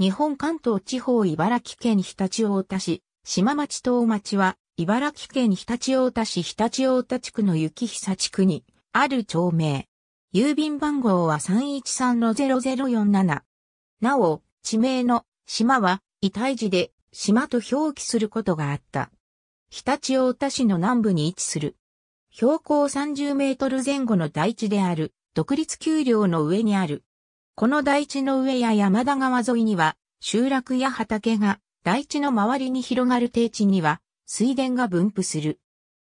日本関東地方茨城県日立大田市、島町東町は、茨城県日立大田市日立大田地区の雪久地区に、ある町名。郵便番号は313-0047。なお、地名の島は、異体字で島と表記することがあった。日立大田市の南部に位置する。標高30メートル前後の台地である、独立丘陵の上にある、この台地の上や山田川沿いには、集落や畑が、台地の周りに広がる低地には、水田が分布する。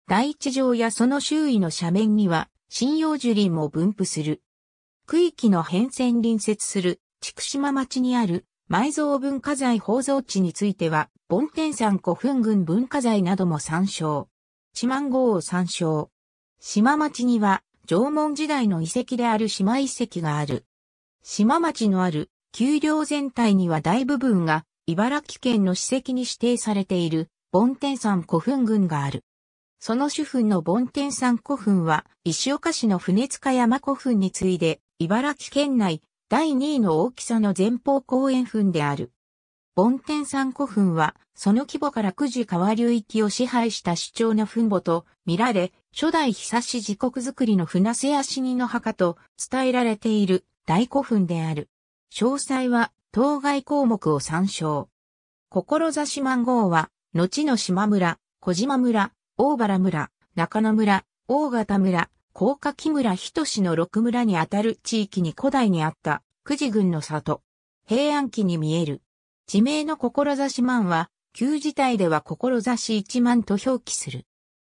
台地上やその周囲の斜面には、針葉樹林も分布する。区域の変遷隣接する、畜島町にある、埋蔵文化財宝蔵地については、梵天山古墳群文化財なども参照。千万号を参照。島町には、縄文時代の遺跡である島遺跡がある。島町のある丘陵全体には大部分が茨城県の史跡に指定されている梵天山古墳群がある。その主墳の梵天山古墳は石岡市の船塚山古墳に次いで茨城県内第2位の大きさの前方公園墳である。梵天山古墳は、その規模から九時川流域を支配した主張の墳墓と見られ、初代久し時刻作りの船瀬足にの墓と伝えられている大古墳である。詳細は当該項目を参照。志万号は、後の島村、小島村、大原村、中野村、大型村、高架木村志の六村にあたる地域に古代にあった久慈郡の里。平安期に見える。地名の志万は、旧字体では志一万と表記する。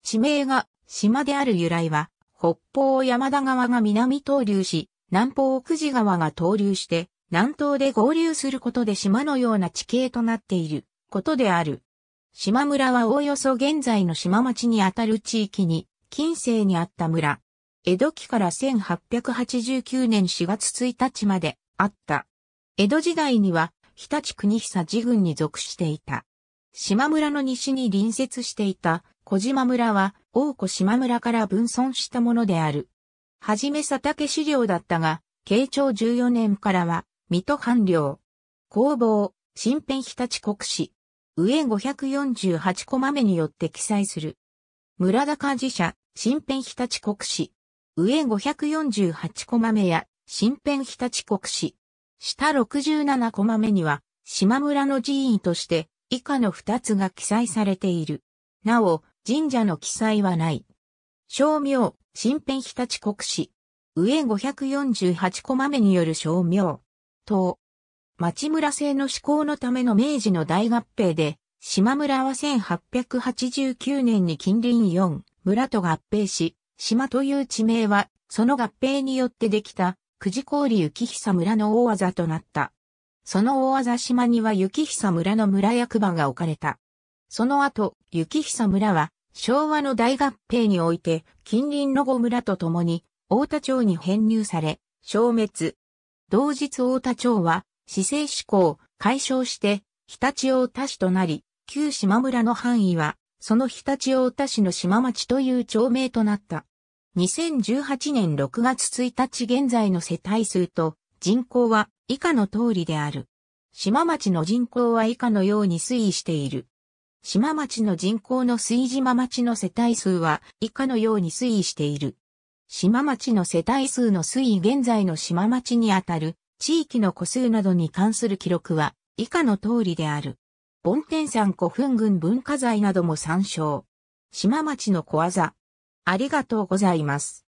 地名が島である由来は、北方山田川が南東流し、南方奥地川が投流して、南東で合流することで島のような地形となっていることである。島村はおおよそ現在の島町にあたる地域に、近世にあった村。江戸期から1889年4月1日まであった。江戸時代には、日立国久寺郡に属していた。島村の西に隣接していた小島村は、大子島村から分村したものである。はじめ佐竹資料だったが、慶長14年からは、水戸藩領。工房、新編日立国史。上548コマ目によって記載する。村高寺社、新編日立国史。上548コマ目や、新編日立国史。下67コマ目には、島村の寺院として、以下の2つが記載されている。なお、神社の記載はない。商名、新編日立国史。上548コマ目による商名。等。町村制の施行のための明治の大合併で、島村は1889年に近隣4村と合併し、島という地名は、その合併によってできた、久慈郡幸久村の大技となった。その大技島には幸久村の村役場が置かれた。その後、幸久村は昭和の大合併において近隣の五村と共に大田町に編入され、消滅。同日大田町は市政向を解消して日立大田市となり、旧島村の範囲はその日立大田市の島町という町名となった。2018年6月1日現在の世帯数と人口は以下の通りである。島町の人口は以下のように推移している。島町の人口の水島町の世帯数は以下のように推移している。島町の世帯数の推移現在の島町にあたる地域の個数などに関する記録は以下の通りである。梵天山古墳群文化財なども参照。島町の小技。ありがとうございます。